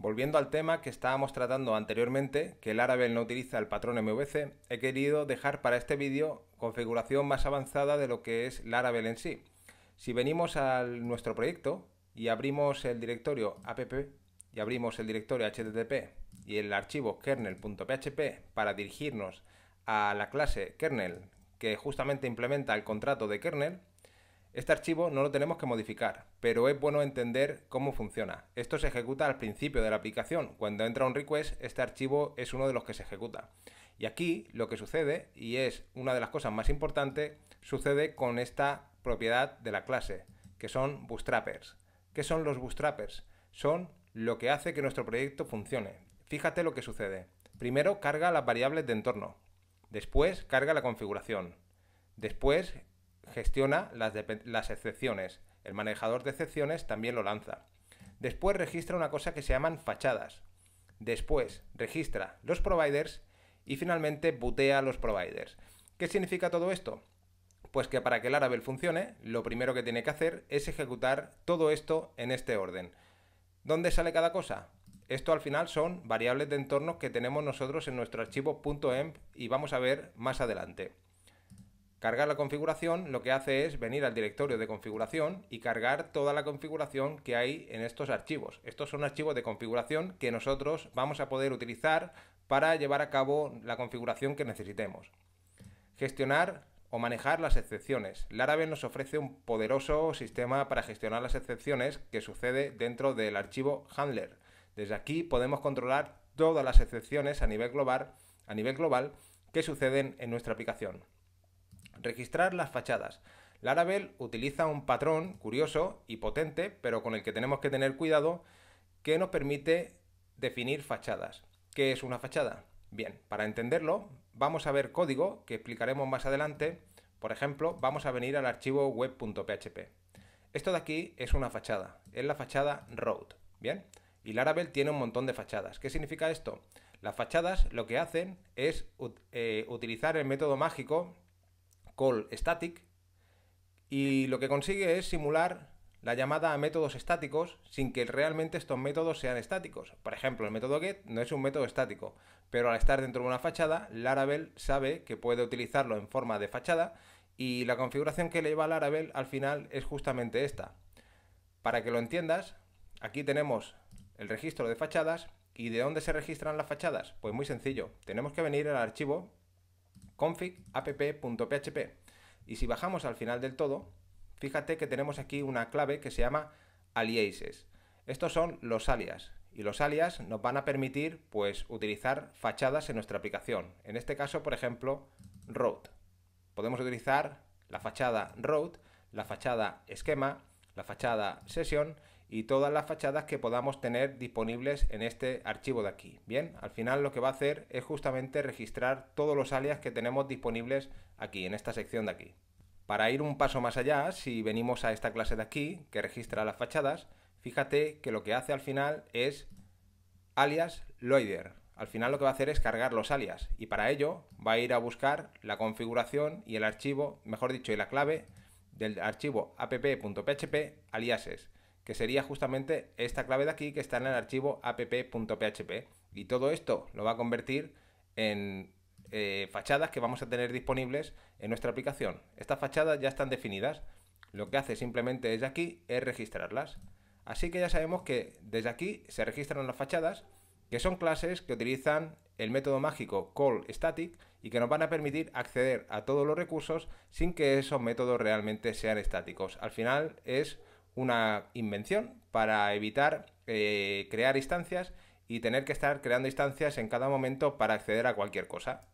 Volviendo al tema que estábamos tratando anteriormente, que el Laravel no utiliza el patrón MVC, he querido dejar para este vídeo configuración más avanzada de lo que es Laravel en sí. Si venimos a nuestro proyecto y abrimos el directorio app y abrimos el directorio http y el archivo kernel.php para dirigirnos a la clase kernel que justamente implementa el contrato de kernel, este archivo no lo tenemos que modificar, pero es bueno entender cómo funciona. Esto se ejecuta al principio de la aplicación. Cuando entra un request, este archivo es uno de los que se ejecuta. Y aquí lo que sucede, y es una de las cosas más importantes, sucede con esta propiedad de la clase, que son bootstrappers. ¿Qué son los bootstrappers? Son lo que hace que nuestro proyecto funcione. Fíjate lo que sucede. Primero carga las variables de entorno. Después carga la configuración. Después gestiona las, excepciones. El manejador de excepciones también lo lanza. Después registra una cosa que se llaman fachadas. Después registra los providers y finalmente butea los providers. ¿Qué significa todo esto? Pues que para que el Laravel funcione, lo primero que tiene que hacer es ejecutar todo esto en este orden. ¿Dónde sale cada cosa? Esto al final son variables de entorno que tenemos nosotros en nuestro archivo .env em y vamos a ver más adelante. Cargar la configuración lo que hace es venir al directorio de configuración y cargar toda la configuración que hay en estos archivos. Estos son archivos de configuración que nosotros vamos a poder utilizar para llevar a cabo la configuración que necesitemos. Gestionar o manejar las excepciones. Laravel nos ofrece un poderoso sistema para gestionar las excepciones que sucede dentro del archivo handler. Desde aquí podemos controlar todas las excepciones a nivel global, a nivel global que suceden en nuestra aplicación. Registrar las fachadas. Laravel utiliza un patrón curioso y potente, pero con el que tenemos que tener cuidado, que nos permite definir fachadas. ¿Qué es una fachada? Bien, para entenderlo, vamos a ver código que explicaremos más adelante. Por ejemplo, vamos a venir al archivo web.php. Esto de aquí es una fachada, es la fachada road, ¿bien? Y Laravel tiene un montón de fachadas. ¿Qué significa esto? Las fachadas lo que hacen es eh, utilizar el método mágico call static, y lo que consigue es simular la llamada a métodos estáticos sin que realmente estos métodos sean estáticos. Por ejemplo, el método get no es un método estático, pero al estar dentro de una fachada, Laravel sabe que puede utilizarlo en forma de fachada y la configuración que le lleva Laravel al final es justamente esta. Para que lo entiendas, aquí tenemos el registro de fachadas y de dónde se registran las fachadas. Pues muy sencillo, tenemos que venir al archivo config app.php. Y si bajamos al final del todo, fíjate que tenemos aquí una clave que se llama aliases. Estos son los alias y los alias nos van a permitir pues utilizar fachadas en nuestra aplicación. En este caso, por ejemplo, road. Podemos utilizar la fachada road, la fachada esquema, la fachada sesión y todas las fachadas que podamos tener disponibles en este archivo de aquí. Bien, al final lo que va a hacer es justamente registrar todos los alias que tenemos disponibles aquí, en esta sección de aquí. Para ir un paso más allá, si venimos a esta clase de aquí, que registra las fachadas, fíjate que lo que hace al final es alias loider. Al final lo que va a hacer es cargar los alias y para ello va a ir a buscar la configuración y el archivo, mejor dicho, y la clave del archivo app.php aliases que sería justamente esta clave de aquí que está en el archivo app.php. Y todo esto lo va a convertir en eh, fachadas que vamos a tener disponibles en nuestra aplicación. Estas fachadas ya están definidas. Lo que hace simplemente desde aquí es registrarlas. Así que ya sabemos que desde aquí se registran las fachadas, que son clases que utilizan el método mágico call static y que nos van a permitir acceder a todos los recursos sin que esos métodos realmente sean estáticos. Al final es una invención para evitar eh, crear instancias y tener que estar creando instancias en cada momento para acceder a cualquier cosa.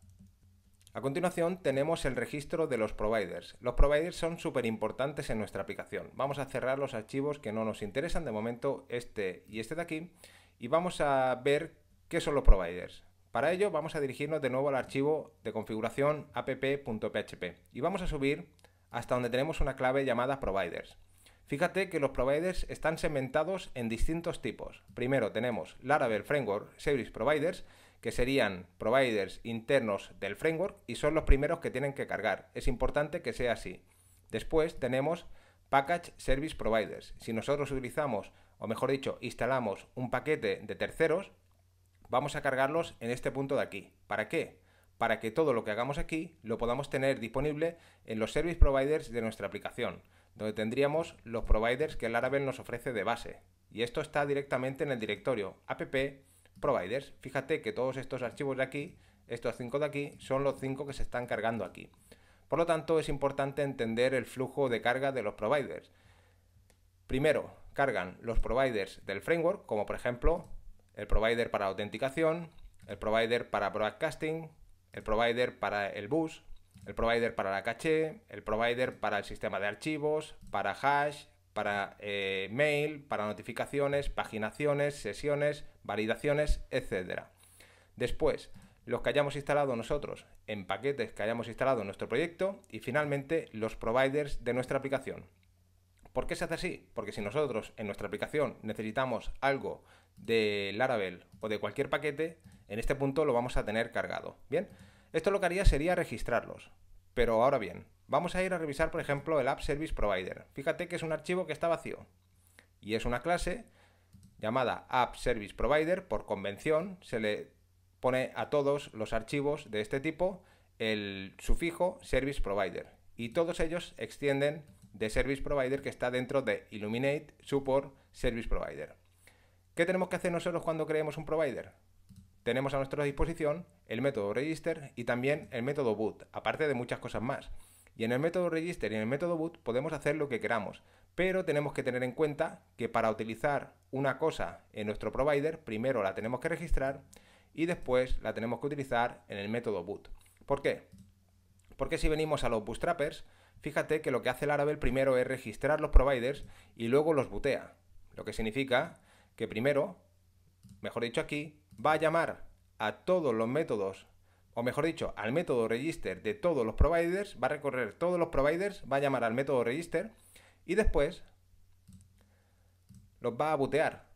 A continuación tenemos el registro de los providers. Los providers son súper importantes en nuestra aplicación. Vamos a cerrar los archivos que no nos interesan de momento, este y este de aquí, y vamos a ver qué son los providers. Para ello vamos a dirigirnos de nuevo al archivo de configuración app.php y vamos a subir hasta donde tenemos una clave llamada providers. Fíjate que los providers están segmentados en distintos tipos. Primero tenemos Laravel Framework Service Providers, que serían providers internos del framework y son los primeros que tienen que cargar. Es importante que sea así. Después tenemos Package Service Providers. Si nosotros utilizamos, o mejor dicho, instalamos un paquete de terceros, vamos a cargarlos en este punto de aquí. ¿Para qué? Para que todo lo que hagamos aquí lo podamos tener disponible en los service providers de nuestra aplicación donde tendríamos los providers que el Laravel nos ofrece de base. Y esto está directamente en el directorio app providers. Fíjate que todos estos archivos de aquí, estos cinco de aquí, son los cinco que se están cargando aquí. Por lo tanto, es importante entender el flujo de carga de los providers. Primero, cargan los providers del framework, como por ejemplo el provider para autenticación, el provider para broadcasting, el provider para el bus, el provider para la caché, el provider para el sistema de archivos, para hash, para eh, mail, para notificaciones, paginaciones, sesiones, validaciones, etc. Después, los que hayamos instalado nosotros en paquetes que hayamos instalado en nuestro proyecto y finalmente los providers de nuestra aplicación. ¿Por qué se hace así? Porque si nosotros en nuestra aplicación necesitamos algo de Laravel o de cualquier paquete, en este punto lo vamos a tener cargado. Bien, esto lo que haría sería registrarlos. Pero ahora bien, vamos a ir a revisar por ejemplo el App Service Provider. Fíjate que es un archivo que está vacío. Y es una clase llamada App Service Provider. Por convención se le pone a todos los archivos de este tipo el sufijo Service Provider. Y todos ellos extienden de Service Provider que está dentro de Illuminate Support Service Provider. ¿Qué tenemos que hacer nosotros cuando creemos un provider? tenemos a nuestra disposición el método register y también el método boot, aparte de muchas cosas más. Y en el método register y en el método boot podemos hacer lo que queramos, pero tenemos que tener en cuenta que para utilizar una cosa en nuestro provider, primero la tenemos que registrar y después la tenemos que utilizar en el método boot. ¿Por qué? Porque si venimos a los bootstrappers, fíjate que lo que hace Laravel primero es registrar los providers y luego los bootea, lo que significa que primero, mejor dicho aquí, va a llamar a todos los métodos, o mejor dicho, al método register de todos los providers, va a recorrer todos los providers, va a llamar al método register y después los va a bootear.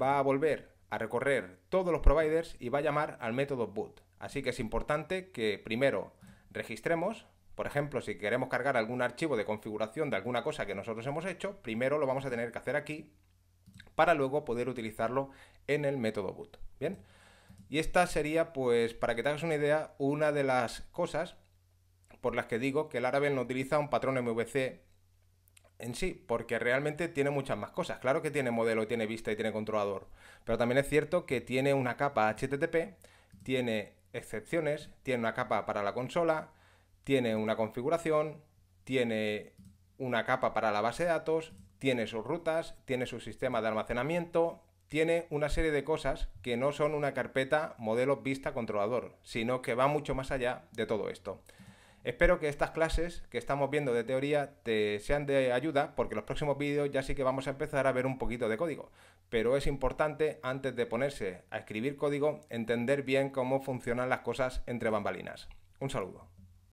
Va a volver a recorrer todos los providers y va a llamar al método boot. Así que es importante que primero registremos, por ejemplo, si queremos cargar algún archivo de configuración de alguna cosa que nosotros hemos hecho, primero lo vamos a tener que hacer aquí para luego poder utilizarlo en el método boot. Bien. Y esta sería, pues, para que te hagas una idea, una de las cosas por las que digo que el árabe no utiliza un patrón MVC en sí, porque realmente tiene muchas más cosas. Claro que tiene modelo, tiene vista y tiene controlador, pero también es cierto que tiene una capa HTTP, tiene excepciones, tiene una capa para la consola, tiene una configuración, tiene una capa para la base de datos, tiene sus rutas, tiene su sistema de almacenamiento, tiene una serie de cosas que no son una carpeta modelo vista controlador, sino que va mucho más allá de todo esto. Espero que estas clases que estamos viendo de teoría te sean de ayuda porque los próximos vídeos ya sí que vamos a empezar a ver un poquito de código. Pero es importante antes de ponerse a escribir código entender bien cómo funcionan las cosas entre bambalinas. Un saludo.